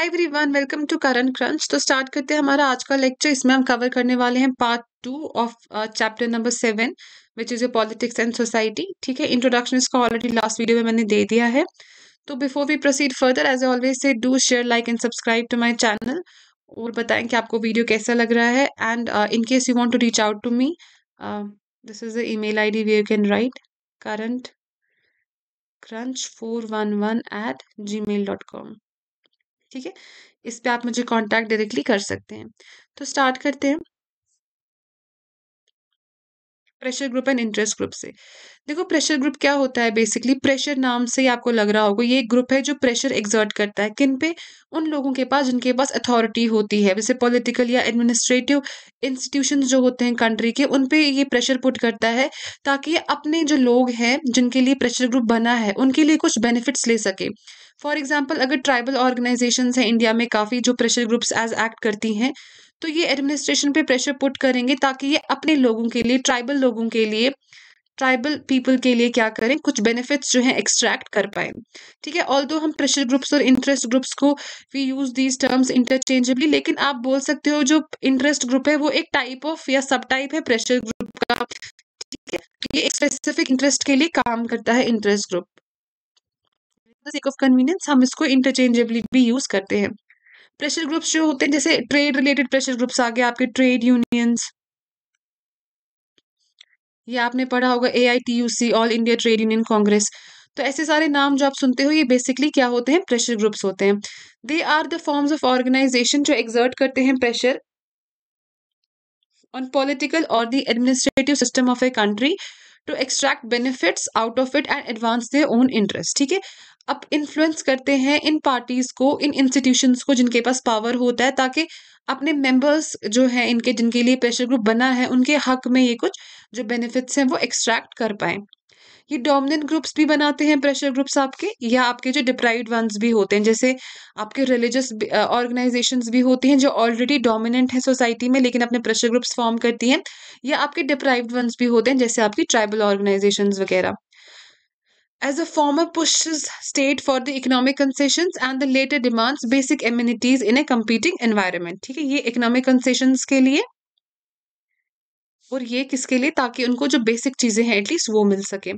Hi everyone welcome to Current Crunch तो start करते हैं हमारा आज का लेक्चर इसमें हम कवर करने वाले हैं part two of chapter number seven which is your politics and society ठीक है इंट्रोडक्शन इसका ऑलरेडी लास्ट वीडियो में मैंने दे दिया है तो before we proceed further as always से do share like and subscribe to my channel और बताएं कि आपको वीडियो कैसा लग रहा है and in case you want to reach out to me this is the email ID we you can write current crunch four one one eight gmail dot com ठीक है इस पर आप मुझे contact directly कर सकते हैं तो स्टार्ट करते हैं pressure group and interest group से देखो प्रेशर ग्रुप क्या होता है बेसिकली प्रेशर नाम से ही आपको लग रहा होगा ये एक ग्रुप है जो प्रेशर एग्जर्ट करता है किन पे उन लोगों के पास जिनके पास अथॉरिटी होती है जैसे पॉलिटिकल या एडमिनिस्ट्रेटिव इंस्टीट्यूशन जो होते हैं कंट्री के उन पे ये प्रेशर पुट करता है ताकि अपने जो लोग हैं जिनके लिए प्रेशर ग्रुप बना है उनके लिए कुछ बेनिफिट्स ले सके फॉर एग्जाम्पल अगर ट्राइबल ऑर्गेनाइजेशन हैं इंडिया में काफ़ी जो प्रेशर ग्रुप्स एज एक्ट करती हैं तो ये एडमिनिस्ट्रेशन पे प्रेशर पुट करेंगे ताकि ये अपने लोगों के लिए ट्राइबल लोगों के लिए ट्राइबल पीपल के लिए क्या करें कुछ बेनिफिट्स जो है एक्सट्रैक्ट कर पाए ठीक है ऑल हम प्रेशर ग्रुप्स और इंटरेस्ट ग्रुप्स को we use these terms interchangeably लेकिन आप बोल सकते हो जो इंटरेस्ट ग्रुप है वो एक टाइप ऑफ या सब टाइप है प्रेशर ग्रुप का ठीक है तो ये एक स्पेसिफिक इंटरेस्ट के लिए काम करता है इंटरेस्ट ग्रुप ऑफ कन्वीनियंस हम इसको इंटरचेंजेबली भी यूज करते हैं प्रेशर ग्रुप्स जो होते हैं जैसे ट्रेड रिलेटेड प्रेशर ग्रुप्स आ गए आपके ट्रेड यूनियंस ये आपने पढ़ा होगा A I T U C All India Trade Union Congress तो ऐसे सारे नाम जो आप सुनते हो ये बेसिकली क्या होते हैं प्रेशर ग्रुप्स होते हैं they are the forms of organization जो एग्जर्ट करते हैं प्रेशर ऑन पॉलिटिकल और the administrative system of a country to extract benefits out of it and advance their own interest ठीक है अब इन्फ्लुएंस करते हैं इन पार्टीज़ को इन इंस्टीट्यूशंस को जिनके पास पावर होता है ताकि अपने मेंबर्स जो हैं इनके जिनके लिए प्रेशर ग्रुप बना है उनके हक में ये कुछ जो बेनिफिट्स हैं वो एक्सट्रैक्ट कर पाएँ ये डोमिनेंट ग्रुप्स भी बनाते हैं प्रेशर ग्रुप्स आपके या आपके जो डिप्राइव्ड वंस भी होते हैं जैसे आपके रिलीजियस ऑर्गेनाइजेशंस भी होती हैं जो ऑलरेडी डोमिनेंट है सोसाइटी में लेकिन अपने प्रेशर ग्रुप्स फॉर्म करती हैं या आपके डिप्राइव वंस भी होते हैं जैसे आपकी ट्राइबल ऑर्गेनाइजेशंस वगैरह as a former pushes state for the economic concessions and the later demands basic amenities in a competing environment ठीक है ये economic concessions के लिए और ये किसके लिए ताकि उनको जो बेसिक चीज़ें हैं एटलीस्ट वो मिल सके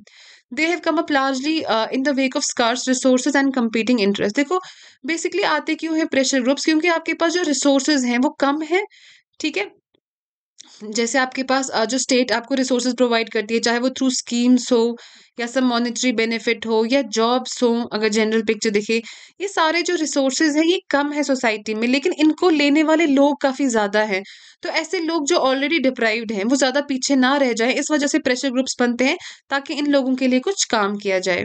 they have come up largely in the wake of scarce resource and competing interest देखो बेसिकली आते क्यों है प्रेशर ग्रुप्स क्योंकि आपके पास जो रिसोर्स हैं वो कम है ठीक है जैसे आपके पास जो स्टेट आपको रिसोर्सेज प्रोवाइड करती है चाहे वो थ्रू स्कीम्स हो या सब मॉनिटरी बेनिफिट हो या जॉब्स हो अगर जनरल पिक्चर देखे ये सारे जो रिसोर्सेज हैं ये कम है सोसाइटी में लेकिन इनको लेने वाले लोग काफ़ी ज़्यादा हैं तो ऐसे लोग जो ऑलरेडी डिप्राइव्ड हैं वो ज़्यादा पीछे ना रह जाए इस वजह से प्रेशर ग्रुप्स बनते हैं ताकि इन लोगों के लिए कुछ काम किया जाए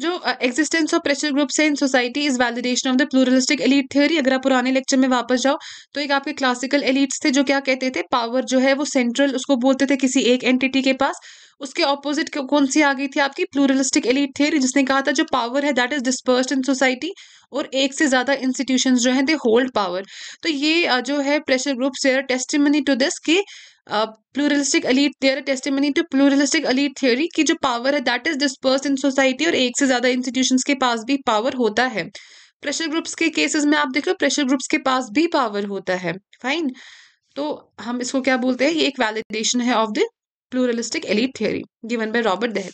जो एक्सिस्टेंस ऑफ प्रेशर ग्रुप्स है in society is validation of the pluralistic elite theory अगर आप पुराने लेक्चर में वापस जाओ तो एक आपके क्लासिकल एलिट्स थे जो क्या कहते थे पावर जो है वो सेंट्रल उसको बोलते थे किसी एक एंटिटी के पास उसके ऑपोजिट कौन सी आ गई थी आपकी प्लूरलिस्टिक एलिट थ्योरी जिसने कहा था जो पावर है that is disperse in society और एक से ज़्यादा इंस्टीट्यूशन तो जो है दे होल्ड पावर तो ये जो है pressure groups testimony to this की pluralistic elite their testimony to pluralistic elite theory की जो पावर है that is disperse in society और एक से ज़्यादा इंस्टीट्यूशन के पास भी पावर होता है प्रेशर ग्रुप्स के केसेस में आप देख लो प्रेशर ग्रुप्स के पास भी पावर होता है फाइन तो हम इसको क्या बोलते हैं ये एक वैलिडेशन है of the pluralistic elite theory given by Robert Dahl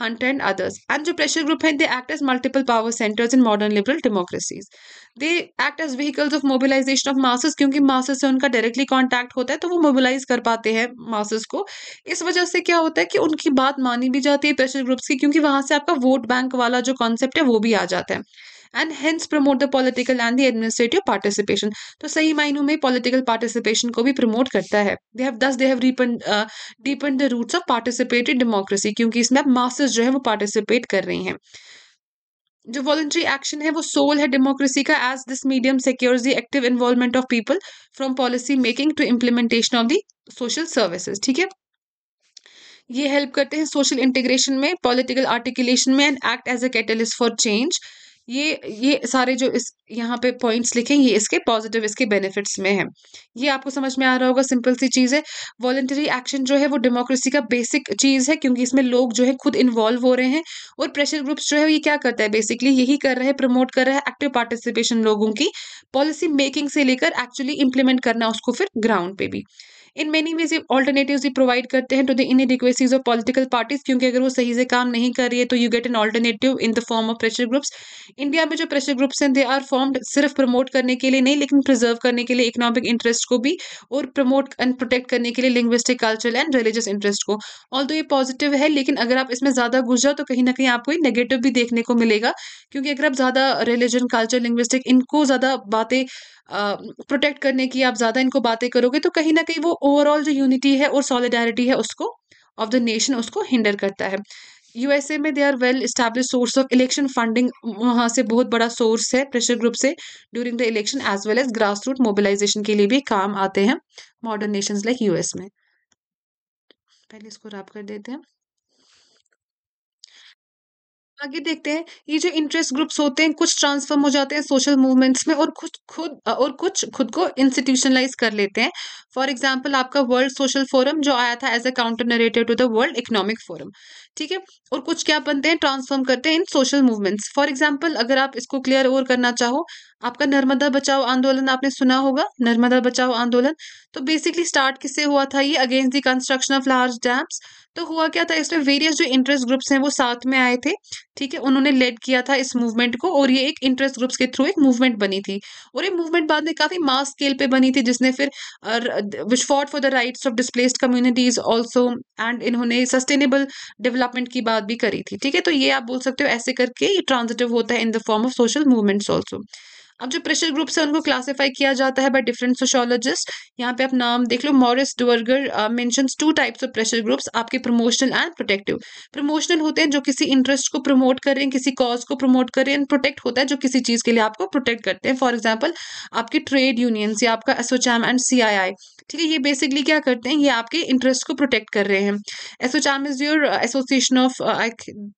Hunter, and others. And the pressure group hai, they act as multiple power centers in modern liberal democracies. They act as vehicles of mobilization of masses क्योंकि masses से उनका directly contact होता है तो वो mobilize कर पाते हैं masses को इस वजह से क्या होता है कि उनकी बात मानी भी जाती है pressure groups की क्योंकि वहां से आपका vote bank वाला जो concept है वो भी आ जाता है and hence promote the political and the administrative participation तो सही मायनों में पॉलिटिकल पार्टिसिपेशन को भी प्रमोट करता है they have thus they have deepen the roots of participated democracy क्योंकि इसमें अब मास्टर्स जो है वो पार्टिसिपेट कर रही हैं जो वॉलंट्री एक्शन है वो सोल है डेमोक्रेसी का as this medium secures the active involvement of people from policy making to implementation of the social services ठीक है ये हेल्प करते हैं सोशल इंटीग्रेशन में पॉलिटिकल आर्टिकुलेशन में and act as a catalyst for change ये ये सारे जो इस यहाँ पे पॉइंट्स लिखे ये इसके पॉजिटिव इसके बेनिफिट्स में है ये आपको समझ में आ रहा होगा सिंपल सी चीज़ है वॉलेंटरी एक्शन जो है वो डेमोक्रेसी का बेसिक चीज़ है क्योंकि इसमें लोग जो है खुद इन्वॉल्व हो रहे हैं और प्रेशर ग्रुप्स जो है ये क्या करता है बेसिकली यही कर रहे हैं प्रमोट कर रहा है एक्टिव पार्टिसिपेशन लोगों की पॉलिसी मेकिंग से लेकर एक्चुअली इंप्लीमेंट करना उसको फिर ग्राउंड पे भी इन मेनी वेज ऑल्टरनेटिव भी प्रोवाइड करते हैं to the inadequacies of political parties क्योंकि अगर वो सही से काम नहीं कर रही है तो you get an alternative in the form of pressure groups India में जो प्रेशर ग्रुप्स हैं दे आर फॉर्म्ड सिर्फ प्रमोट करने के लिए नहीं लेकिन प्रिजर्व करने के लिए इकोनॉमिक इंटरेस्ट को भी और प्रमोट एंड प्रोटेक्ट करने के लिए linguistic cultural and religious interest को ऑल तो ये पॉजिटिव है लेकिन अगर आप इसमें ज़्यादा घुस जाओ तो कहीं ना कहीं आपको नेगेटिव भी देखने को मिलेगा क्योंकि अगर आप ज़्यादा रिलीजन कल्चर लिंग्विस्टिक इनको ज़्यादा बातें प्रोटेक्ट करने की आप ज़्यादा इनको बातें करोगे तो कहीं ना कहीं वो ओवरऑल जो यूनिटी है और सॉलिडारिटी है उसको ऑफ द नेशन उसको हिंडर करता है यूएसए में they are well establish source of election funding वहाँ से बहुत बड़ा सोर्स है प्रेशर ग्रुप से during the election as well as grass root mobilization के लिए भी काम आते हैं मॉडर्न नेशंस लाइक यूएस में पहले इसको रैप कर देते हैं आगे देखते हैं ये जो इंटरेस्ट ग्रुप्स होते हैं कुछ ट्रांसफॉर्म हो जाते हैं सोशल मूवमेंट्स में और कुछ खुद और कुछ खुद को इंस्टीट्यूशनलाइज कर लेते हैं फॉर एग्जाम्पल आपका वर्ल्ड सोशल फोरम जो आया था as a counter narrative to the World Economic Forum ठीक है और कुछ क्या बनते हैं ट्रांसफॉर्म करते हैं in social movements for example अगर आप इसको क्लियर ओवर करना चाहो आपका नर्मदा बचाओ आंदोलन आपने सुना होगा नर्मदा बचाओ आंदोलन तो बेसिकली स्टार्ट किससे हुआ था ये against the construction of large dams तो हुआ क्या था इसमें वेरियस जो इंटरेस्ट ग्रुप्स हैं वो साथ में आए थे ठीक है उन्होंने लेड किया था इस मूवमेंट को और ये एक इंटरेस्ट ग्रुप्स के थ्रू एक मूवमेंट बनी थी और ये मूवमेंट बाद में काफ़ी मास स्केल पे बनी थी जिसने फिर which fought for the rights of displaced communities also and इन्होंने सस्टेनेबल डेवलपमेंट की बात भी करी थी ठीक है तो ये आप बोल सकते हो ऐसे करके ये ट्रांजिटिव होता है in the form of social movements also अब जो प्रेशर ग्रुप्स है उनको क्लासीफाई किया जाता है बाय डिफरेंट सोशोलॉजिस्ट यहाँ पे आप नाम देख लो Maurice Duverger mention two types of pressure groups आपके प्रमोशनल एंड प्रोटेक्टिव प्रमोशनल होते हैं जो किसी इंटरेस्ट को प्रमोट करें किसी कॉज को प्रमोट करें एंड प्रोटेक्ट होता है जो किसी चीज़ के लिए आपको प्रोटेक्ट करते हैं फॉर एग्जाम्पल आपके ट्रेड यूनियंस या आपका एसोचैम एंड सी ठीक है ये बेसिकली क्या करते हैं ये आपके इंटरेस्ट को प्रोटेक्ट कर रहे हैं ASSOCHAM is your association of I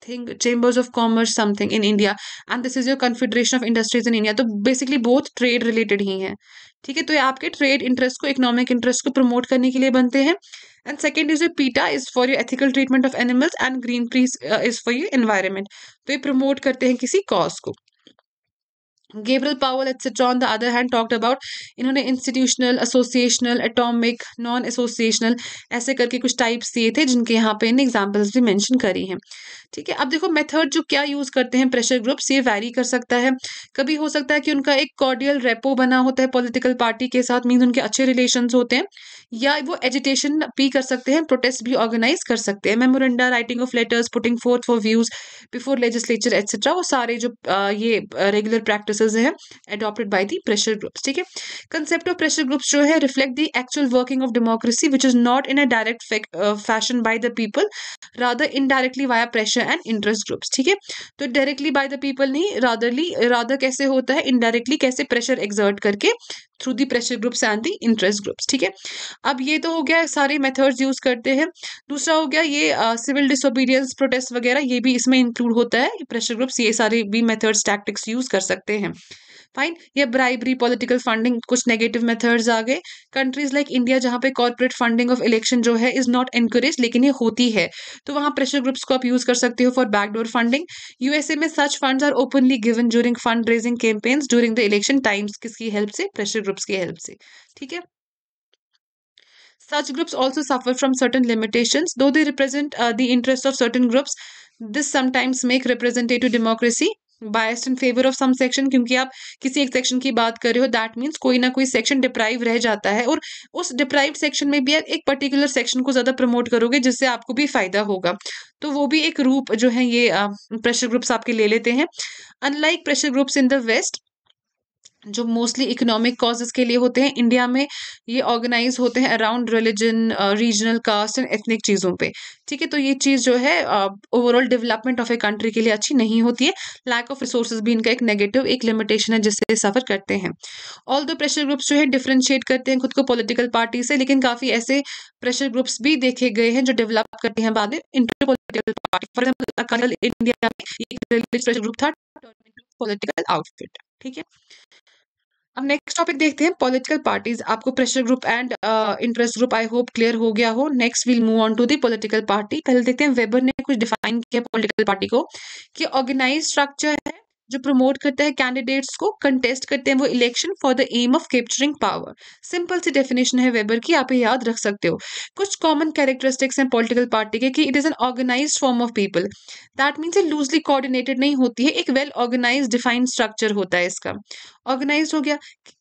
think chambers of commerce something in India and this is your confederation of industries in India तो बेसिकली बोथ ट्रेड रिलेटेड ही हैं ठीक है तो ये आपके ट्रेड इंटरेस्ट को इकोनॉमिक इंटरेस्ट को प्रमोट करने के लिए बनते हैं and second is PETA is for you ethical treatment of animals and Greenpeace is for you environment तो ये प्रमोट करते हैं किसी कॉज को Gabriel Powell etcetera on the other hand talked about इन्होंने institutional associational atomic non associational ऐसे करके कुछ टाइप्स दिए थे जिनके यहाँ पे इन एग्जाम्पल्स भी मैंशन करी हैं ठीक है अब देखो मेथड जो क्या यूज करते हैं प्रेशर ग्रुप्स ये वैरी कर सकता है कभी हो सकता है कि उनका एक कॉर्डियल रेपो बना होता है पॉलिटिकल पार्टी के साथ मीन उनके अच्छे रिलेशन होते हैं या वो एजिटेशन भी कर सकते हैं प्रोटेस्ट भी ऑर्गेनाइज कर सकते हैं memoranda writing of letters putting forth for views before legislature etcetera वो सारे जो आ, ये रेगुलर प्रैक्टिस हैं adopted by the pressure groups ठीक है कंसेप्ट ऑफ प्रेशर ग्रुप्स जो है reflect the actual working of democracy which is not in a direct fashion by the people rather indirectly via pressure चर्चा and interest groups ठीक है तो directly by the people नहीं रादरली rather कैसे होता है इनडायरेक्टली कैसे प्रेशर एग्जर्ट करके through the pressure groups and the interest groups ठीक है अब ये तो हो गया सारे मेथड्स यूज करते हैं दूसरा हो गया ये सिविल डिसोबीडियंस प्रोटेस्ट वगैरह ये भी इसमें इंक्लूड होता है प्रेशर ग्रुप्स ये सारे भी मेथड्स टैक्टिक्स यूज कर सकते हैं फाइन ये ब्राइबरी पॉलिटिकल फंडिंग कुछ नेगेटिव मेथड्स आ गए कंट्रीज लाइक इंडिया जहाँ पे कॉर्पोरेट फंडिंग ऑफ इलेक्शन जो है इज नॉट एनकरेज लेकिन ये होती है तो वहाँ प्रेशर ग्रुप्स को आप यूज कर सकते हो फॉर बैकडोर फंडिंग यूएसए में such funds are openly given during fund raising campaigns during the election times किसकी हेल्प से प्रेशर ग्रुप्स की हेल्प से ठीक है such groups also suffer from certain limitations though they represent uh, the of of certain groups this sometimes make representative democracy biased in favour of some section क्योंकि आप किसी एक section की बात कर रहे हो दैट मीन्स कोई ना कोई सेक्शन डिप्राइव रह जाता है और उस डिप्राइव सेक्शन में भी आप एक पर्टिकुलर सेक्शन को ज़्यादा प्रमोट करोगे जिससे आपको भी फायदा होगा तो वो भी एक रूप जो है ये प्रेशर ग्रुप्स आपके ले लेते हैं unlike pressure groups in the West जो मोस्टली इकोनॉमिक कॉजेज के लिए होते हैं इंडिया में ये ऑर्गेनाइज होते हैं around religion regional caste and ethnic चीज़ों पे ठीक है तो ये चीज़ जो है overall development of a country के लिए अच्छी नहीं होती है लैक ऑफ रिसोर्सेज भी इनका एक नेगेटिव एक लिमिटेशन है जिससे सफ़र करते हैं ऑल दो प्रेशर ग्रुप्स जो है डिफ्रेंशिएट करते हैं खुद को पोलिटिकल पार्टी से लेकिन काफ़ी ऐसे प्रेशर ग्रुप्स भी देखे गए हैं जो डेवलप करते हैं बाद में inter political party for example Akal India में एक प्रेशर ग्रुप था पोलिटिकल आउटफिट ठीक है अब नेक्स्ट टॉपिक देखते हैं पॉलिटिकल पार्टीज आपको pressure group and interest group I hope clear हो गया हो next will move on to the political party पहले देखते हैं वेबर ने कुछ डिफाइन किया पॉलिटिकल पार्टी को कि ऑर्गेनाइज स्ट्रक्चर है जो प्रमोट करता है कैंडिडेट्स को कंटेस्ट करते हैं वो election for the aim of capturing power simple सी डेफिनेशन है वेबर की आप याद रख सकते हो कुछ कॉमन कैरेक्टरिस्टिक्स हैं पॉलिटिकल पार्टी के कि it is an organize form of people that means ये लूजली कोऑर्डिनेटेड नहीं होती है एक वेल ऑर्गेनाइज डिफाइंड स्ट्रक्चर होता है इसका ऑर्गेनाइज हो गया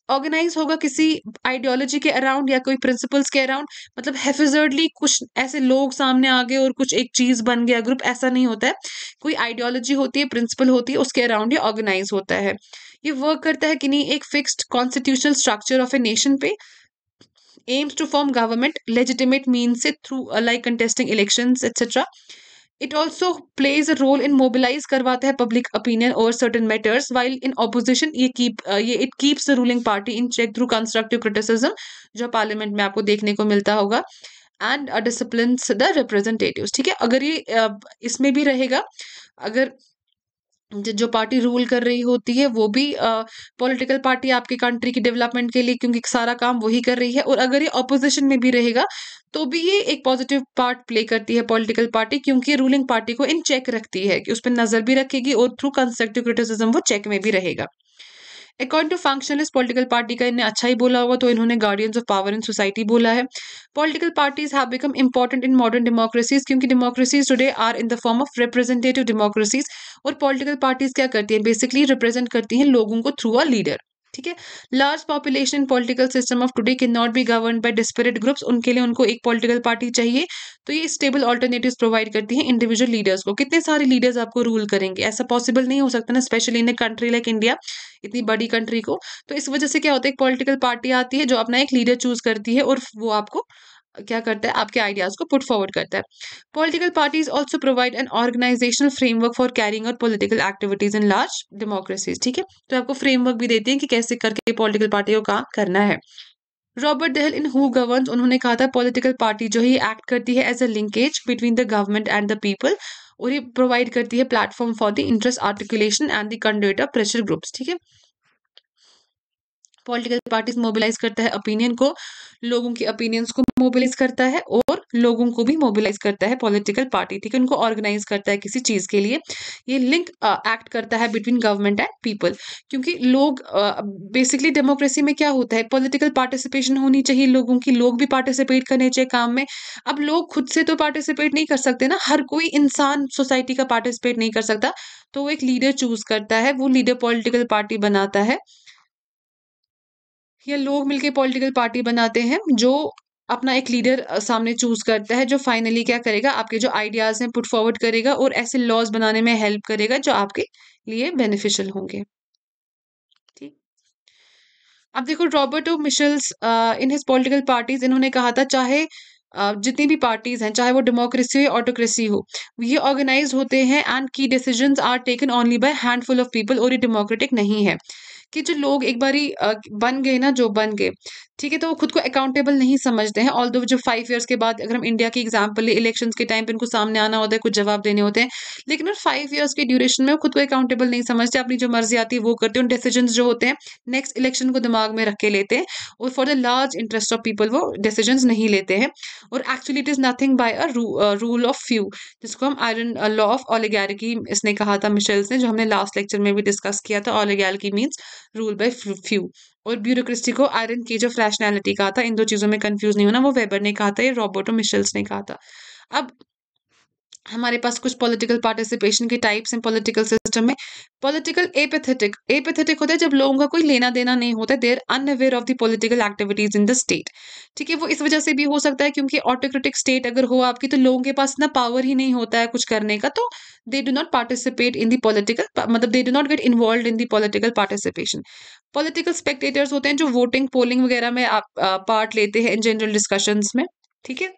ऑर्गेनाइज होगा किसी आइडियोलॉजी के अराउंड या कोई प्रिंसिपल्स के अराउंड मतलब हेफिजर्डली कुछ ऐसे लोग सामने आ गए और कुछ एक चीज बन गया ग्रुप ऐसा नहीं होता है कोई आइडियोलॉजी होती है प्रिंसिपल होती है उसके अराउंड ये ऑर्गेनाइज होता है ये वर्क करता है कि नहीं एक fixed constitutional structure of a nation पे aims to form government legitimate mean से through like contesting election etcetera it also plays a role in mobilise करवाता है पब्लिक ओपिनियन और certain matters while in opposition ये keep ये it keeps the ruling party in check through constructive criticism जो parliament में आपको देखने को मिलता होगा and a discipline the representative ठीक है अगर ये इसमें भी रहेगा अगर जो पार्टी रूल कर रही होती है वो भी पॉलिटिकल पार्टी आपकी कंट्री की डेवलपमेंट के लिए क्योंकि सारा काम वही कर रही है और अगर ये अपोजिशन में भी रहेगा तो भी ये एक पॉजिटिव पार्ट प्ले करती है पॉलिटिकल पार्टी क्योंकि रूलिंग पार्टी को इन चेक रखती है कि उस पर नज़र भी रखेगी और थ्रू कंस्ट्रक्टिव क्रिटिसिज्म वो चेक में भी रहेगा according to functionalist political party का इन्हें अच्छा ही बोला होगा तो इन्होंने guardians of power in society बोला है political parties have become important in modern democracies क्योंकि democracies today are in the form of representative democracies और पॉलिटिकल पार्टीज क्या करती हैं बेसिकली रिप्रेजेंट करती हैं लोगों को थ्रू अ लीडर ठीक है large population in political system of today के not be govern by disparate groups उनके लिए उनको एक पॉलिटिकल पार्टी चाहिए तो ये स्टेबल ऑल्टरनेटिव प्रोवाइड करती है इंडिविजुअल लीडर्स को कितने सारे लीडर्स आपको रूल करेंगे ऐसा पॉसिबल नहीं हो सकता ना specially in a country like India इतनी बड़ी कंट्री को तो इस वजह से क्या होता है एक पॉलिटिकल पार्टी आती है जो अपना एक लीडर चूज करती है और वो आपको क्या करता है आपके आइडियाज़ को पुट फॉरवर्ड करता है political parties also provide an organisational framework for carrying out political activities in large democracies ठीक है तो आपको फ्रेमवर्क भी देते हैं कि कैसे करके पॉलिटिकल पार्टी को काम करना है Robert Dahl in who govern उन्होंने कहा था पॉलिटिकल पार्टी जो ही एक्ट करती है as a linkage between the government and the people और ये प्रोवाइड करती है platform for the interest articulation and the conduct of pressure groups ठीक है पॉलिटिकल पार्टीज मोबिलाइज करता है ओपिनियन को लोगों की ओपिनियंस को मोबिलाइज करता है और लोगों को भी मोबिलाइज करता है पॉलिटिकल पार्टी ठीक है उनको ऑर्गेनाइज करता है किसी चीज़ के लिए ये लिंक एक्ट करता है बिटवीन गवर्नमेंट एंड पीपल क्योंकि लोग बेसिकली डेमोक्रेसी में क्या होता है पॉलिटिकल पार्टिसिपेशन होनी चाहिए लोगों की लोग भी पार्टिसिपेट करने चाहिए काम में अब लोग खुद से तो पार्टिसिपेट नहीं कर सकते ना हर कोई इंसान सोसाइटी का पार्टिसिपेट नहीं कर सकता तो वो एक लीडर चूज करता है वो लीडर पॉलिटिकल पार्टी बनाता है या लोग मिलकर पॉलिटिकल पार्टी बनाते हैं जो अपना एक लीडर सामने चूज करता है जो फाइनली क्या करेगा आपके जो आइडियाज हैं पुट फॉरवर्ड करेगा और ऐसे लॉज बनाने में हेल्प करेगा जो आपके लिए बेनिफिशियल होंगे ठीक अब देखो रॉबर्ट ओ Michels in his political parties इन्होंने कहा था चाहे जितनी भी पार्टीज हैं चाहे वो डेमोक्रेसी हो या ऑटोक्रेसी हो ये ऑर्गेनाइज होते हैं एंड की decisions are taken only by handful of people और ये डेमोक्रेटिक नहीं है कि जो लोग एक बारी बन गए ना जो बन गए ठीक है तो वो खुद को अकाउंटेबल नहीं समझते हैं ऑल दो जो फाइव ईयर्स के बाद अगर हम इंडिया की एग्जाम्पल ले इलेक्शन के टाइम पर इनको सामने आना होता है कुछ जवाब देने होते हैं लेकिन और फाइव ईयर्स के ड्यूरेशन में वो खुद को अकाउंटेबल नहीं समझते अपनी जो मर्जी आती है वो करते हैं उन डिसीजन जो होते हैं नेक्स्ट इलेक्शन को दिमाग में रख के लेते हैं और for the large interest of people वो डिसीजन नहीं लेते हैं और actually it is nothing by a rule of few जिसको हम आयरन लॉ ऑफ ऑलिगैरिकी इसने कहा था मिशेल्स ने जो हमने लास्ट लेक्चर में भी डिस्कस किया था oligarchy means rule by few और ब्यूरोक्रेसी को आयरन केज ऑफ रैशनैलिटी कहा था इन दो चीज़ों में कंफ्यूज नहीं होना वो वेबर ने कहा था ये रॉबर्टो मिशेल्स ने कहा था अब हमारे पास कुछ पॉलिटिकल पार्टिसिपेशन के टाइप्स हैं पॉलिटिकल सिस्टम में पॉलिटिकल एपेथेटिक एपेथेटिक होता है जब लोगों का कोई लेना देना नहीं होता there aware of the political activities in the state ठीक है वो इस वजह से भी हो सकता है क्योंकि ऑटोक्रेटिक स्टेट अगर हो आपकी तो लोगों के पास इतना पावर ही नहीं होता है कुछ करने का तो they do not participate in the political मतलब they do not get involve in the political participation political spectators होते हैं जो वोटिंग पोलिंग वगैरह में आप पार्ट uh, लेते हैं इन जनरल डिस्कशंस में ठीक है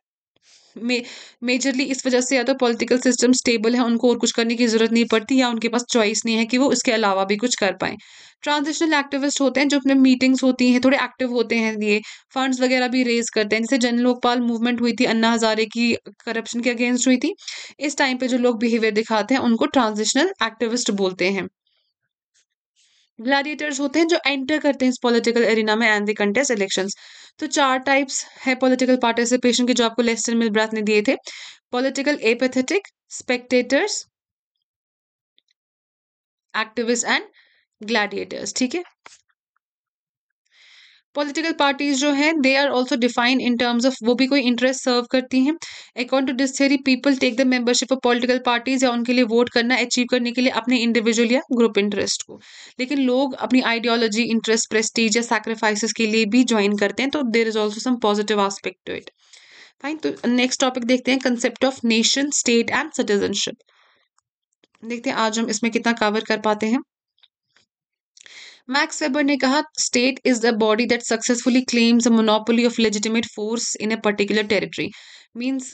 मे मेजरली इस वजह से या तो पॉलिटिकल सिस्टम स्टेबल है उनको और कुछ करने की ज़रूरत नहीं पड़ती या उनके पास चॉइस नहीं है कि वो इसके अलावा भी कुछ कर पाए ट्रांजिशनल एक्टिविस्ट होते हैं जो अपने मीटिंग्स होती हैं थोड़े एक्टिव होते हैं ये फंड्स वगैरह भी रेज करते हैं जैसे जन लोकपाल मूवमेंट हुई थी अन्ना हजारे की करप्शन के अगेंस्ट हुई थी इस टाइम पे जो लोग बिहेवियर दिखाते हैं उनको ट्रांजिशनल एक्टिविस्ट बोलते हैं ग्लैडिएटर्स होते हैं जो एंटर करते हैं इस पॉलिटिकल एरिना में एंड द कंटेस्ट इलेक्शन तो चार टाइप्स है पॉलिटिकल पार्टिसिपेशन के जो आपको लेस्टर मिल ब्राथ ने दिए थे political apathetic spectators activist and gladiators ठीक है पॉलिटिकल पार्टीज जो हैं they are also define in terms of वो भी कोई इंटरेस्ट सर्व करती हैं according to this theory people take the membership of political parties या उनके लिए वोट करना अचीव करने के लिए अपने इंडिविजुअल या ग्रुप इंटरेस्ट को लेकिन लोग अपनी आइडियोलॉजी इंटरेस्ट प्रेस्टीज या सेक्रीफाइस के लिए भी ज्वाइन करते हैं तो there is also some positive aspect to it fine तो नेक्स्ट टॉपिक देखते हैं concept of nation state and citizenship देखते हैं आज हम इसमें कितना कवर कर पाते हैं मैक्स वेबर ने कहा state is the body that successfully claims a monopoly of legitimate force in a particular territory means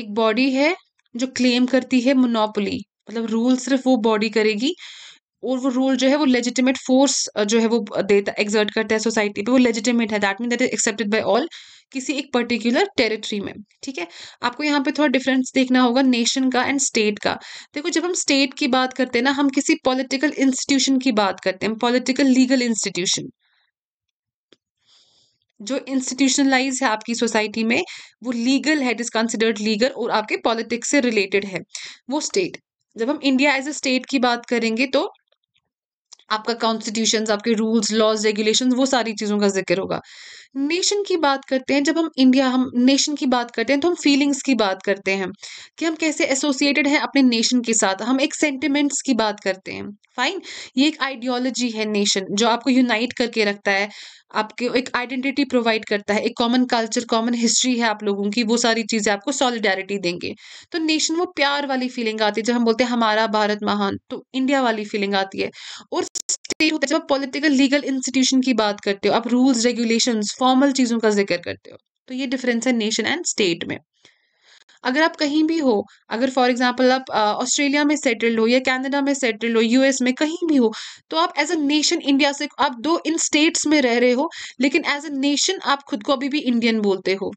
एक बॉडी है जो क्लेम करती है मोनोपोली मतलब रूल सिर्फ वो बॉडी करेगी और वो रूल जो है वो लेजिटिमेट फोर्स जो है वो देता एग्जर्ट करता है सोसाइटी पे वो लेजिटिमेट है that mean that is accepted by all किसी एक पर्टिकुलर टेरिटरी में ठीक है आपको यहाँ पे थोड़ा डिफरेंस देखना होगा नेशन का एंड स्टेट का देखो जब हम स्टेट की बात करते हैं ना हम किसी पॉलिटिकल इंस्टीट्यूशन की बात करते हैं पॉलिटिकल लीगल इंस्टीट्यूशन जो इंस्टीट्यूशनलाइज है आपकी सोसाइटी में वो लीगल है इट इज कंसिडर्ड लीगल और आपके पॉलिटिक्स से रिलेटेड है वो स्टेट जब हम इंडिया एज अ स्टेट की बात करेंगे तो आपका कॉन्स्टिट्यूशन आपके रूल्स लॉज रेगुलेशन वो सारी चीज़ों का जिक्र होगा नेशन की बात करते हैं जब हम इंडिया हम नेशन की बात करते हैं तो हम फीलिंग्स की बात करते हैं कि हम कैसे एसोसिएटेड हैं अपने नेशन के साथ हम एक सेंटिमेंट्स की बात करते हैं फाइन ये एक आइडियोलॉजी है नेशन जो आपको यूनाइट करके रखता है आपके एक आइडेंटिटी प्रोवाइड करता है एक कॉमन कल्चर कॉमन हिस्ट्री है आप लोगों की वो सारी चीज़ें आपको सॉलिडारिटी देंगे तो नेशन वो प्यार वाली फीलिंग आती है जब हम बोलते हैं हमारा भारत महान तो इंडिया वाली फीलिंग आती है और स्टेट होता है जब आप पॉलिटिकल लीगल इंस्टीट्यूशन की बात करते हो आप रूल्स रेगुलेशन फॉर्मल चीज़ों का जिक्र करते हो तो ये डिफरेंस है नेशन एंड स्टेट में अगर आप कहीं भी हो अगर फॉर एग्जाम्पल आप ऑस्ट्रेलिया में सेटल्ड हो या कैनेडा में सेटल्ड हो यूएस में कहीं भी हो तो आप एज अ नेशन इंडिया से आप दो इन स्टेट्स में रह रहे हो लेकिन एज अ नेशन आप खुद को अभी भी इंडियन बोलते हो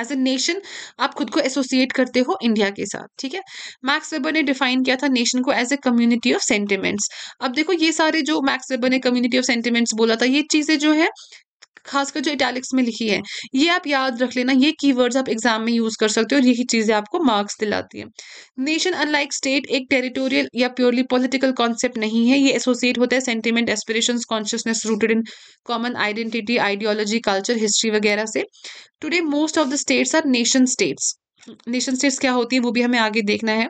एज ए नेशन आप खुद को एसोसिएट करते हो इंडिया के साथ ठीक है मैक्स वेबर ने डिफाइन किया था नेशन को as a community of sentiments अब देखो ये सारे जो मैक्स वेबर ने कम्युनिटी ऑफ सेंटिमेंट्स बोला था ये चीज़ें जो है खासकर जो इटैलिक्स में लिखी है ये आप याद रख लेना ये कीवर्ड्स आप एग्जाम में यूज कर सकते हो और यही चीजें आपको मार्क्स दिलाती है नेशन अनलाइक स्टेट एक टेरिटोरियल या प्योरली पॉलिटिकल कॉन्सेप्ट नहीं है ये एसोसिएट होता है sentiment aspiration consciousness rooted in common identity ideology culture history वगैरह से today most of the states are nation states nation states क्या होती है वो भी हमें आगे देखना है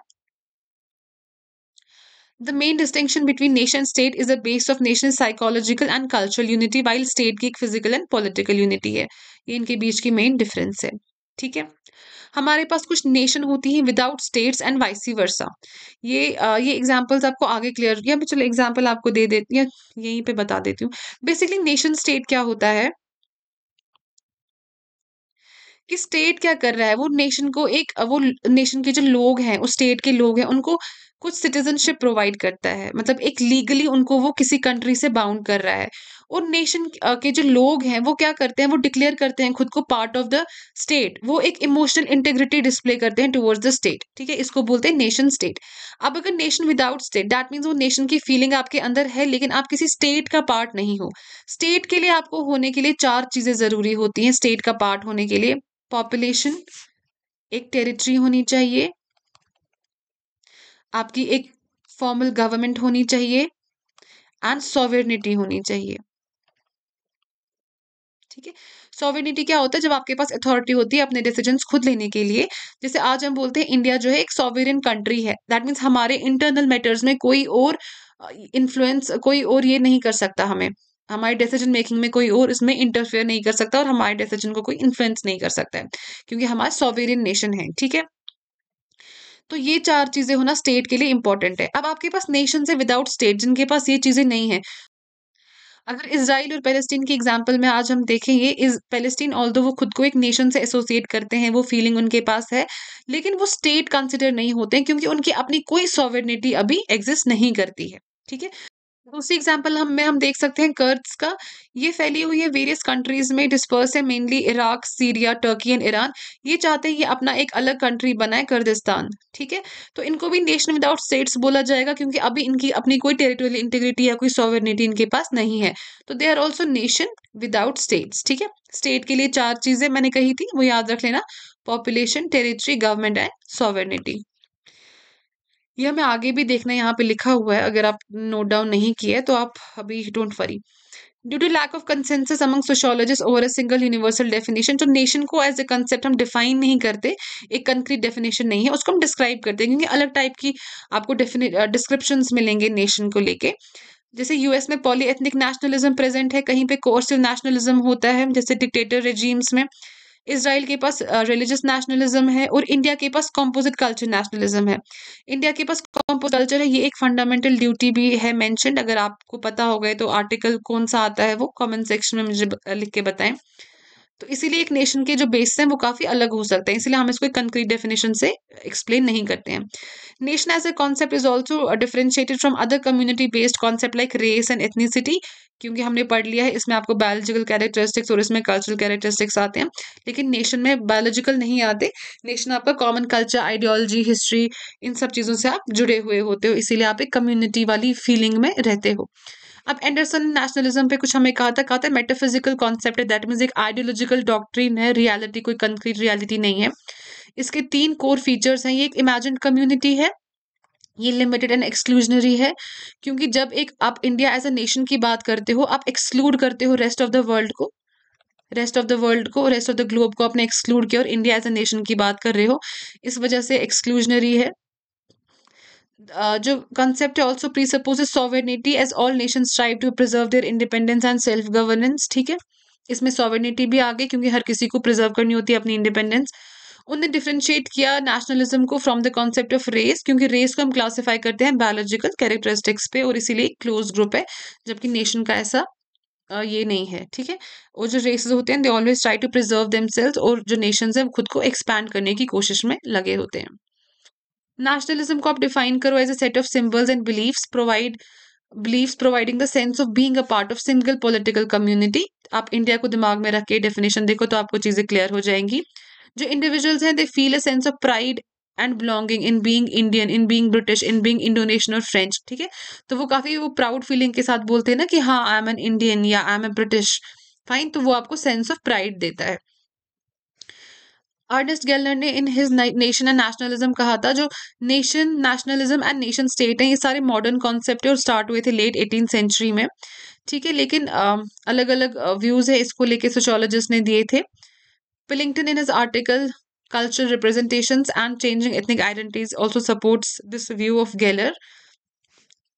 the main distinction between nation state is a base of national psychological and cultural unity while state की एक फिजिकल एंड पोलिटिकल यूनिटी है ये इनके बीच की मेन डिफरेंस है ठीक है हमारे पास कुछ नेशन होती है without states and vice versa ये आ, ये एग्जांपल्स आपको आगे क्लियर या मैं चलो एग्जांपल आपको दे देती या यहीं पे बता देती हूँ बेसिकली नेशन स्टेट क्या होता है कि स्टेट क्या कर रहा है वो नेशन को एक वो नेशन के जो लोग हैं उस स्टेट के लोग हैं उनको कुछ सिटीजनशिप प्रोवाइड करता है मतलब एक लीगली उनको वो किसी कंट्री से बाउंड कर रहा है और नेशन के जो लोग हैं वो क्या करते हैं वो डिक्लेयर करते हैं खुद को पार्ट ऑफ द स्टेट वो एक इमोशनल इंटेग्रिटी डिस्प्ले करते हैं टुवर्ड्स द स्टेट ठीक है इसको बोलते हैं नेशन स्टेट अब अगर nation without state that means वो नेशन की फीलिंग आपके अंदर है लेकिन आप किसी स्टेट का पार्ट नहीं हो स्टेट के लिए आपको होने के लिए चार चीज़ें ज़रूरी होती हैं स्टेट का पार्ट होने के लिए पॉपुलेशन एक टेरिटरी होनी चाहिए आपकी एक फॉर्मल गवर्नमेंट होनी चाहिए एंड सॉवेनिटी होनी चाहिए ठीक है सॉवेनिटी क्या होता है जब आपके पास अथॉरिटी होती है अपने डिसीजन खुद लेने के लिए जैसे आज हम बोलते हैं इंडिया जो है एक सॉवेरियन कंट्री है दैट मीन्स हमारे इंटरनल मैटर्स में कोई और इन्फ्लुएंस कोई और ये नहीं कर सकता हमें हमारे डिसीजन मेकिंग में कोई और इसमें इंटरफेयर नहीं कर सकता और हमारे डिसीजन को कोई इन्फ्लुएंस नहीं कर सकता है क्योंकि हमारा सॉवेरियन नेशन है ठीक है तो ये चार चीज़ें होना स्टेट के लिए इंपॉर्टेंट है अब आपके पास नेशन से विदाउट स्टेट जिनके पास ये चीज़ें नहीं है अगर इसराइल और पेलेस्टीन की एग्जाम्पल में आज हम देखेंगे इस पेलेस्टीन ऑल वो खुद को एक नेशन से एसोसिएट करते हैं वो फीलिंग उनके पास है लेकिन वो स्टेट कंसिडर नहीं होते क्योंकि उनकी अपनी कोई सॉवर्निटी अभी एग्जिस्ट नहीं करती है ठीक है दूसरी एग्जाम्पल हम में हम देख सकते हैं कर्ज का ये फैली हुई है वेरियस कंट्रीज में डिस्पर्स है mainly Iraq Syria Turkey and Iran ये चाहते हैं ये अपना एक अलग कंट्री बनाए कर्दिस्तान ठीक है तो इनको भी नेशन विदाउट स्टेट्स बोला जाएगा क्योंकि अभी इनकी अपनी कोई टेरिटोरियल इंटीग्रिटी या कोई सॉवर्निटी इनके पास नहीं है तो they are also nation without states ठीक है स्टेट के लिए चार चीजें मैंने कही थी वो याद रख लेना population territory government and sovereignty ये हमें आगे भी देखना यहाँ पे लिखा हुआ है अगर आप नोट डाउन नहीं किए तो आप अभी don't worry due to lack of consensus among sociologist over a single universal definition तो नेशन को एज ए कंसेप्ट हम डिफाइन नहीं करते एक कंक्रीट डेफिनेशन नहीं है उसको हम डिस्क्राइब करते हैं क्योंकि अलग टाइप की आपको डिस्क्रिप्शन मिलेंगे नेशन को लेके जैसे यूएस में पॉली एथनिक नेशनलिज्म प्रेजेंट है कहीं पे कोर्सिव नेशनलिज्म होता है जैसे डिक्टेटर रेजीम्स में इसराइल के पास रिलीजियस नेशनलिज्म है और इंडिया के पास कॉम्पोजिट कल्चर नेशनलिज्म है इंडिया के पास कॉम्पोजिट कल्चर है ये एक फंडामेंटल ड्यूटी भी है मैंशनड अगर आपको पता हो गए तो आर्टिकल कौन सा आता है वो कॉमेंट सेक्शन में मुझे लिख के बताएं तो इसीलिए एक नेशन के जो बेस हैं वो काफ़ी अलग हो सकते हैं इसलिए हम इसको एक कंक्रीट डेफिनेशन से एक्सप्लेन नहीं करते हैं nation as a concept is also differentiated from other community based concept like race and ethnicity क्योंकि हमने पढ़ लिया है इसमें आपको बायोलॉजिकल कैरेक्टरिस्टिक्स और इसमें कल्चरल कैरेक्टरिस्टिक्स आते हैं लेकिन नेशन में बायोलॉजिकल नहीं आते नेशन आपका कॉमन कल्चर आइडियोलॉजी हिस्ट्री इन सब चीज़ों से आप जुड़े हुए होते हो इसीलिए आप एक कम्युनिटी वाली फीलिंग में रहते हो अब एंडरसन नेशनलिज्म पे कुछ हमें कहा था कहा था मेटाफिजिकल कॉन्सेप्ट है दैट मीन्स एक आइडियोलॉजिकल डॉक्ट्रीन है रियलिटी कोई कंक्रीट रियलिटी नहीं है इसके तीन कोर फीचर्स हैं ये एक इमेजिन कम्युनिटी है ये लिमिटेड एंड एक्सक्लूजनरी है क्योंकि जब एक आप इंडिया एज अ नेशन की बात करते हो आप एक्सक्लूड करते हो रेस्ट ऑफ द वर्ल्ड को रेस्ट ऑफ द वर्ल्ड को रेस्ट ऑफ द ग्लोब को आपने एक्सक्लूड किया और इंडिया एज अ नेशन की बात कर रहे हो इस वजह से एक्सक्लूजनरी है जो कंसेप्ट है also presuppose sovereignty as all nation strive to preserve their independence and self governance ठीक है इसमें सॉवर्निटी भी आ गई क्योंकि हर किसी को प्रिजर्व करनी होती है अपनी इंडिपेंडेंस उनने डिफ्रेंशिएट किया नेशनलिज्म को from the concept of race क्योंकि रेस को हम क्लासिफाई करते हैं बायोलॉजिकल कैरेक्टरिस्टिक्स पे और इसीलिए क्लोज ग्रुप है जबकि नेशन का ऐसा ये नहीं है ठीक है और जो रेसेस होते हैं they always try to preserve them और जो नेशन है खुद को एक्सपैंड करने की कोशिश में लगे होते हैं नेशनलिज्म को आप डिफाइन करो as a set of symbols and beliefs provide beliefs providing the sense of being a part of single political community आप इंडिया को दिमाग में रख के डेफिनेशन देखो तो आपको चीज़ें क्लियर हो जाएंगी जो इंडिविजुअल्स हैं they feel a sense of pride and belonging in being Indian in being British in being Indonesian और फ्रेंच ठीक है तो वो काफ़ी वो प्राउड फीलिंग के साथ बोलते हैं ना कि हाँ आई एम एन इंडियन या I am a British fine तो वो आपको सेंस ऑफ प्राइड देता है आर्नेस्ट गैलर ने in his nation and nationalism कहा था जो nation nationalism and nation state है ये सारे मॉडर्न कॉन्सेप्ट और स्टार्ट हुए थे लेट एटीन सेंचुरी में ठीक है लेकिन अलग अलग व्यूज़ है इसको लेके सोशोलॉजिस्ट ने दिए थे Pillington, in his article Cultural Representations and Changing Ethnic Identities, also supports this view of Geller,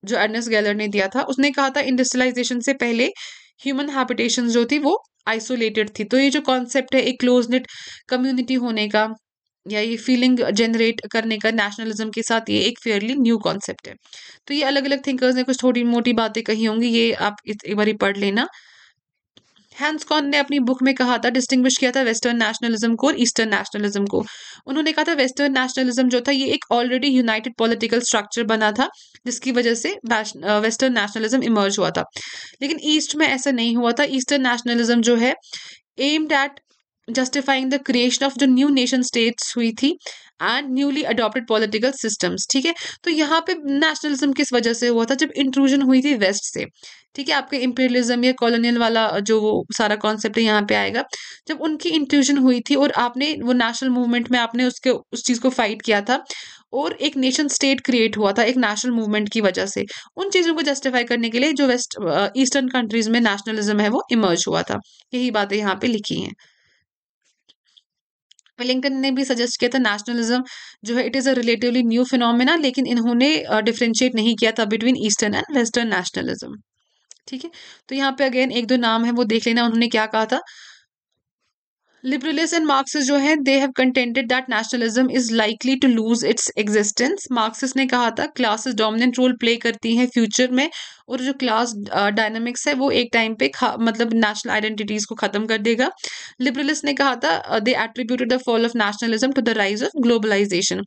जो अर्नेस गैलर ने दिया था उसने कहा था इंडस्ट्रियलाइजेशन से पहले ह्यूमन हैबिटेशन जो थी वो आइसोलेटेड थी तो ये जो कॉन्सेप्ट है एक क्लोज निट कम्युनिटी होने का या ये फीलिंग जनरेट करने का नेशनलिज्म के साथ ये एक फेयरली न्यू कॉन्सेप्ट है तो ये अलग अलग थिंकर्स ने कुछ थोड़ी मोटी बातें कही होंगी ये आप एक बार पढ़ लेना हैंसकॉन ने अपनी बुक में कहा था डिस्टिंग्विश किया था वेस्टर्न नेशनलिज्म को और ईस्टर्न नेशनलिज्म को उन्होंने कहा था वेस्टर्न नेशनलिज्म जो था ये एक ऑलरेडी यूनाइटेड पॉलिटिकल स्ट्रक्चर बना था जिसकी वजह से वेस्टर्न नेशनलिज्म इमर्ज हुआ था लेकिन ईस्ट में ऐसा नहीं हुआ था ईस्टर्न नेशनलिज्म जो है aimed at justifying the creation of जो न्यू नेशन स्टेट्स हुई थी and newly adopted political systems ठीक है तो यहाँ पे नेशनलिज्म किस वजह से हुआ था जब इंट्रूजन हुई थी वेस्ट से ठीक है आपके इम्पेरियलिज्म या कॉलोनियल वाला जो वो सारा कॉन्सेप्ट यहाँ पे आएगा जब उनकी इंट्रूजन हुई थी और आपने वो नेशनल मूवमेंट में आपने उसके उस चीज़ को फाइट किया था और एक नेशन स्टेट क्रिएट हुआ था एक नेशनल मूवमेंट की वजह से उन चीज़ों को जस्टिफाई करने के लिए जो वेस्ट ईस्टर्न कंट्रीज में नेशनलिज्म है वो इमर्ज हुआ था यही बातें यहाँ पे लिखी हैं वेलिंगटन ने भी सजेस्ट किया था नेशनलिज्म जो है it is a relatively new phenomena लेकिन इन्होंने डिफ्रेंशिएट नहीं किया था between eastern and western nationalism ठीक है तो यहाँ पे अगेन एक दो नाम है वो देख लेना उन्होंने क्या कहा था लिबरलिस्ट एंड मार्क्स जो है they have contended that nationalism is likely to lose its existence Marxists ने कहा था क्लासेस डोमिनेंट रोल प्ले करती हैं फ्यूचर में और जो क्लास डायनामिक्स uh, है वो एक टाइम पे मतलब नेशनल आइडेंटिटीज को खत्म कर देगा लिबरलिस्ट ने कहा था they attributed the fall of nationalism to the rise of globalisation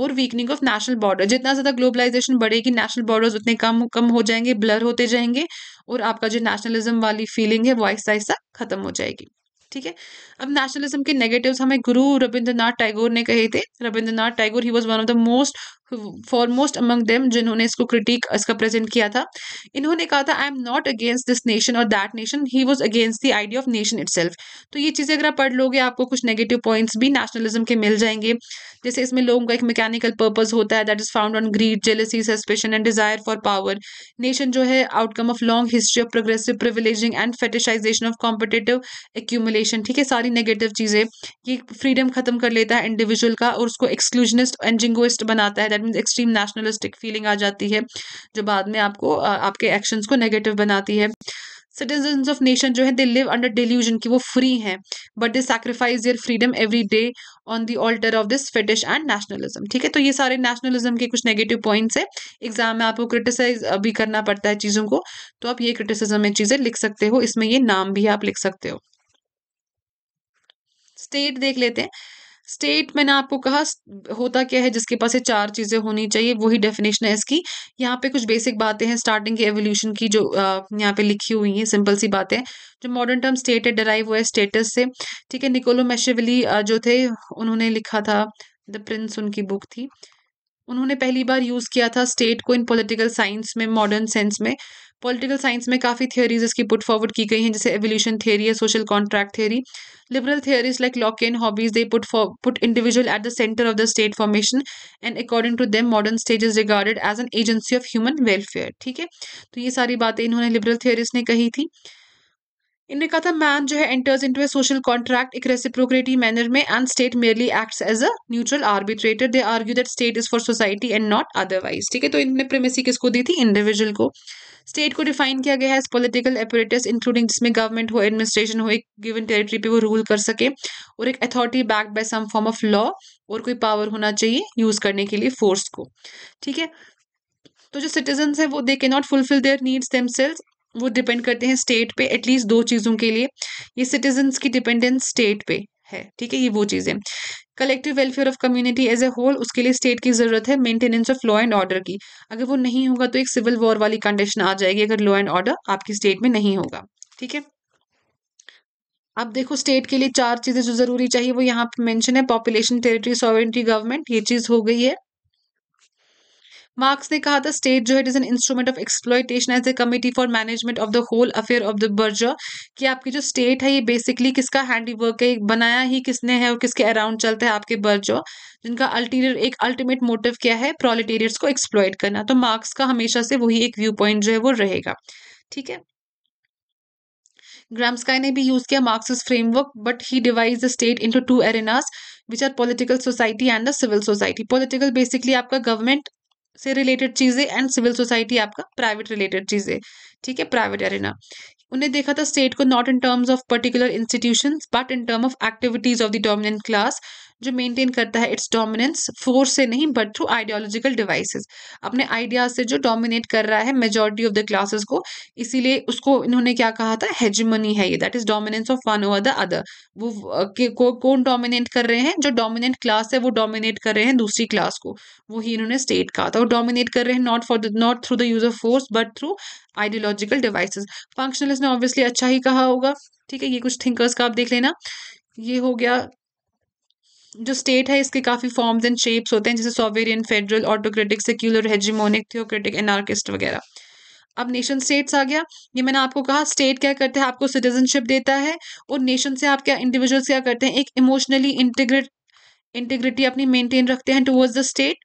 और वीकनिंग ऑफ नेशनल बॉर्डर जितना ज्यादा ग्लोबलाइजेशन बढ़ेगी नेशनल बॉर्डर्स उतने कम कम हो जाएंगे ब्लर होते जाएंगे और आपका जो नेशनलिज्म वाली फीलिंग है वो आहिस्ता आहिस्ता खत्म हो जाएगी ठीक है अब नेशनलिज्म के नेगेटिव्स हमें गुरु रविंद्रनाथ टैगोर ने कहे थे Rabindranath Tagore he was one of the most foremost among them जिन्होंने इसको क्रिटिक इसका प्रेजेंट किया था इन्होंने कहा था I am not against this nation और that nation he was against the idea of nation it तो ये चीज़ें अगर आप पढ़ लोगे आपको कुछ नेगेटिव पॉइंट्स भी नेशनलिज्म के मिल जाएंगे जैसे इसमें लोगों का एक मैकेनिकल पर्पज होता है that is found on greed jealousy suspicion and desire for power nation जो है outcome of long history of progressive privileging and fetishisation of competitive accumulation ठीक है सारी नेगेटिव चीज़ें ये फ्रीडम खत्म कर लेता है इंडिविजुअल का और उसको एक्सक्लूजनिस्ट एंड जिंगोइस्ट बनाता है that means extreme nationalistic feeling आ जाती है जो बाद में आपको आपके एक्शंस को नेगेटिव बनाती है सिटीजन ऑफ नेशन जो है दे लिव अंडर डिल्यूजन की वो फ्री हैं but they sacrifice your freedom every day on the altar of this fetish and nationalism ठीक है तो ये सारे नेशनलिज्म के कुछ नेगेटिव पॉइंट्स है एग्जाम में आपको क्रिटिसाइज भी करना पड़ता है चीज़ों को तो आप ये क्रिटिसिज्म में चीज़ें लिख सकते हो इसमें ये नाम भी आप लिख सकते हो स्टेट देख लेते हैं स्टेट मैंने आपको कहा होता क्या है जिसके पास ये चार चीज़ें होनी चाहिए वही डेफिनेशन है इसकी यहाँ पे कुछ बेसिक बातें हैं स्टार्टिंग की एवोल्यूशन की जो यहाँ पे लिखी हुई है सिंपल सी बातें जो मॉडर्न टर्म स्टेट है डराइव हुआ है स्टेटस से ठीक है निकोलो मैशेवली जो थे उन्होंने लिखा था द प्रिंस उनकी बुक थी उन्होंने पहली बार यूज़ किया था स्टेट को इन पॉलिटिकल साइंस में मॉडर्न सेंस में पॉलिटिकल साइंस में काफ़ी थियोरीज इसकी पुट फॉरवर्ड की गई हैं जैसे एवोल्यूशन थियोरी है social contract theory liberal theories like Locke and Hobbes they put put individual at the centre of the state formation and according to them modern state is regarded as an agency of human welfare ठीक है तो ये सारी बातें इन्होंने liberal theories ने कही थी इनमें कहा था मैन जो है enters into a social contract एक रेसिप्रोक्रेटी मैनर में and state merely acts as a neutral arbitrator they argue that state is for society and not otherwise ठीक है तो इन्होंने प्रेमेसी किसको दी थी इंडिविजुअल को स्टेट को डिफाइन किया गया है पॉलिटिकल एपोरेटस इंक्लूडिंग जिसमें गवर्नमेंट हो एडमिनिस्ट्रेशन हो एक गिवन टेरिटरी पे वो रूल कर सके और एक authority backed by some form of law और कोई पावर होना चाहिए यूज करने के लिए फोर्स को ठीक है तो जो सिटीजन है वो they can not fulfil their needs themselves वो डिपेंड करते हैं स्टेट पे एटलीस्ट दो चीज़ों के लिए ये सिटीजन्स की डिपेंडेंस स्टेट पे है ठीक है ये वो चीज़ें collective welfare of community as a whole उसके लिए स्टेट की ज़रूरत है maintenance of law and order की अगर वो नहीं होगा तो एक सिविल वॉर वाली कंडीशन आ जाएगी अगर लॉ एंड ऑर्डर आपकी स्टेट में नहीं होगा ठीक है अब देखो स्टेट के लिए चार चीज़ें जो ज़रूरी चाहिए वो यहाँ पे मेंशन है पॉपुलेशन टेरिटरी सॉवरेंटी गवर्नमेंट ये चीज़ हो गई है मार्क्स ने कहा था स्टेट जो है it is an instrument of exploitation as a committee for management of the whole affair of the bourgeoisie कि आपकी जो स्टेट है ये बेसिकली किसका हैंडीवर्क है बनाया ही किसने है और किसके अराउंड चलते हैं आपके बर्जर जिनका अल्टीरियर एक अल्टीमेट मोटिव क्या है प्रोलिटेरियट्स को एक्सप्लॉयट करना तो मार्क्स का हमेशा से वही एक व्यू पॉइंट जो है वो रहेगा ठीक है ग्रामस्काई ने भी यूज किया Marxist framework but he divide the state into two arenas which are political society and the civil society political basically आपका गवर्नमेंट से रिलेटेड चीज़ें एंड सिविल सोसाइटी आपका प्राइवेट रिलेटेड चीज़ें ठीक है प्राइवेट एरिना उन्हें देखा था स्टेट को not in terms of particular institution but in term of activities of the dominant class जो मेंटेन करता है इट्स डोमिनेंस फोर्स से नहीं बट थ्रू आइडियोलॉजिकल डिवाइसेस अपने आइडियाज से जो डोमिनेट कर रहा है मेजोरिटी ऑफ द क्लासेस को इसीलिए उसको इन्होंने क्या कहा था हेजमनी है ये that is dominance of one over the other वो को, कौन डोमिनेट कर रहे हैं जो डोमिनेंट क्लास है वो डोमिनेट कर रहे हैं दूसरी क्लास को वो ही इन्होंने स्टेट कहा था वो डोमिनेट कर रहे हैं not for the not through the use of force but through ideological devices functionalist ने ऑब्वियसली अच्छा ही कहा होगा ठीक है ये कुछ थिंकर्स का आप देख लेना ये हो गया जो स्टेट है इसके काफ़ी फॉर्म्स एंड शेप्स होते हैं जैसे sovereign federal autocratic secular hegemonic theocratic anarchist वगैरह अब नेशन स्टेट्स आ गया ये मैंने आपको कहा स्टेट क्या करते हैं आपको सिटीजनशिप देता है और नेशन से आप क्या इंडिविजुअल्स क्या करते हैं एक इमोशनली इंटीग्रेट इंटीग्रिटी अपनी मेंटेन रखते हैं टुवर्ड्स द स्टेट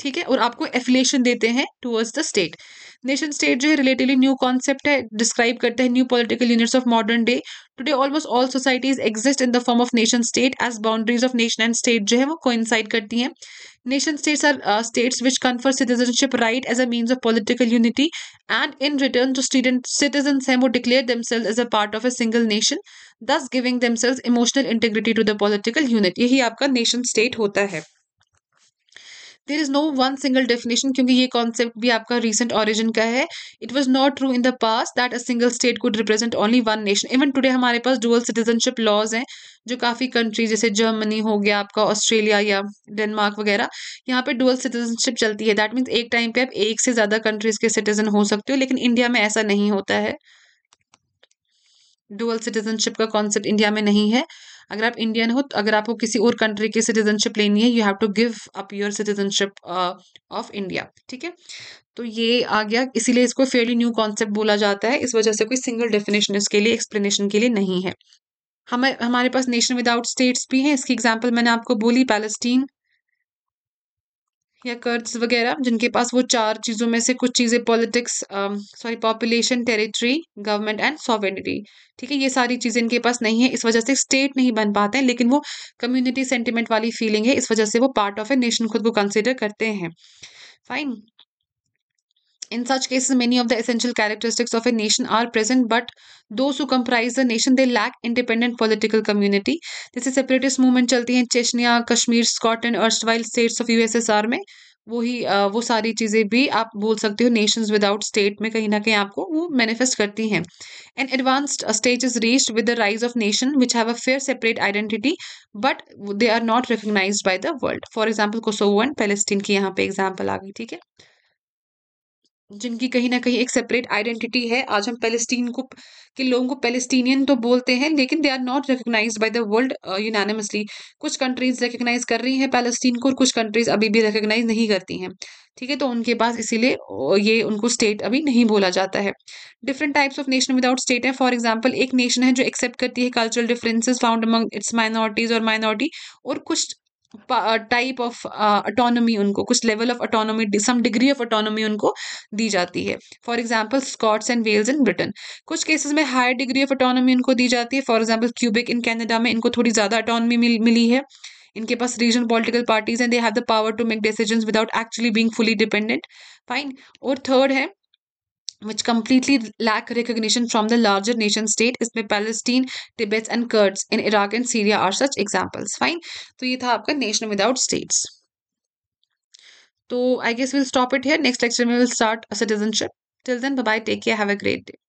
ठीक है और आपको एफिलेशन देते हैं towards the state nation state जो है रिलेटिवली न्यू कॉन्सेप्ट है डिस्क्राइब करते हैं new political units of modern day today almost all societies exist in the form of nation state as boundaries of nation and state जो है वो coincide करती हैं nation states are states which confer citizenship right as a means of political unity and in return जो student citizen हैं वो declare themselves as a part of a single nation thus giving themselves emotional integrity to the political unit यही आपका nation state होता है there is no one single definition क्योंकि ये concept भी आपका रिसेंट ऑरिजिन का है it was not true in the past that a single state could represent only one nation even today हमारे पास डुअल सिटीजनशिप लॉज हैं जो काफ़ी कंट्री जैसे जर्मनी हो गया आपका ऑस्ट्रेलिया या डेनमार्क वगैरह यहाँ पे डुअल सिटीजनशिप चलती है दैट मीन्स एक टाइम पे आप एक से ज़्यादा कंट्रीज़ के सिटीजन हो सकते हो लेकिन इंडिया में ऐसा नहीं होता है डुअल सिटीजनशिप का कॉन्सेप्ट इंडिया में नहीं है अगर आप इंडियन हो तो अगर आपको किसी और कंट्री की सिटीजनशिप लेनी है you have to give up your citizenship of India ठीक है तो ये आ गया इसीलिए इसको फेयरली न्यू कॉन्सेप्ट बोला जाता है इस वजह से कोई सिंगल डेफिनेशन इसके लिए एक्सप्लेनेशन के लिए नहीं है हमें हमारे पास नेशन विदाउट स्टेट्स भी हैं इसकी एग्जाम्पल मैंने आपको बोली पैलेस्टीन या कर्ज वगैरह जिनके पास वो चार चीज़ों में से कुछ चीज़ें politics sorry population territory government and sovereignty ठीक है ये सारी चीज़ें इनके पास नहीं है इस वजह से स्टेट नहीं बन पाते हैं लेकिन वो कम्युनिटी सेंटिमेंट वाली फीलिंग है इस वजह से वो पार्ट ऑफ ए नेशन खुद को कंसिडर करते हैं fine In such cases, many of the essential characteristics of a nation are present, but those who comprise the nation they lack independent political community. जैसे separatist movement चलती हैं Chechnya Kashmir Scotland erstwhile states of USSR में वही वो, वो सारी चीज़ें भी आप बोल सकते हो नेशंस विदाउट स्टेट में कहीं ना कहीं आपको वो मैनिफेस्ट करती हैं an advanced stage is reached with the rise of nation which have a fair separate identity but they are not recognize by the world for example Kosovan Palestine की यहाँ पे एग्जाम्पल आ गई ठीक है जिनकी कहीं ना कहीं एक सेपरेट आइडेंटिटी है आज हम पेलेस्टीन को के लोगों को पेलेस्टीनियन तो बोलते हैं लेकिन they are not recognize by the world unanimously कुछ कंट्रीज रिकोगनाइज कर रही हैं पेलेस्टीन को और कुछ कंट्रीज अभी भी रिकोगनाइज नहीं करती हैं ठीक है तो उनके पास इसीलिए ये उनको स्टेट अभी नहीं बोला जाता है different types of nation without state है फॉर एग्जाम्पल एक नेशन है जो एक्सेप्ट करती है cultural differences found among its minorities और माइनॉरिटी और कुछ टाइप ऑफ अटोनोमी उनको कुछ level of autonomy some degree of autonomy उनको दी जाती है for example Scots and Wales in Britain कुछ केसेस में हायर डिग्री ऑफ ऑटोनॉमी उनको दी जाती है for example Quebec in Canada में इनको थोड़ी ज़्यादा ऑटोनॉमी मिल, मिली है इनके पास रीजन पॉलिटिकल पार्टीज हैं they have the power to make decision without actually being fully dependent fine और थर्ड है which completely lack recognition from the larger nation state इसमें Palestine, Tibet and Kurds in Iraq and Syria are such examples. Fine. So ये था आपका nation without states. So I guess we'll stop it here. Next lecture we we'll start a citizenship. Till then, bye bye. Take care. Have a great day.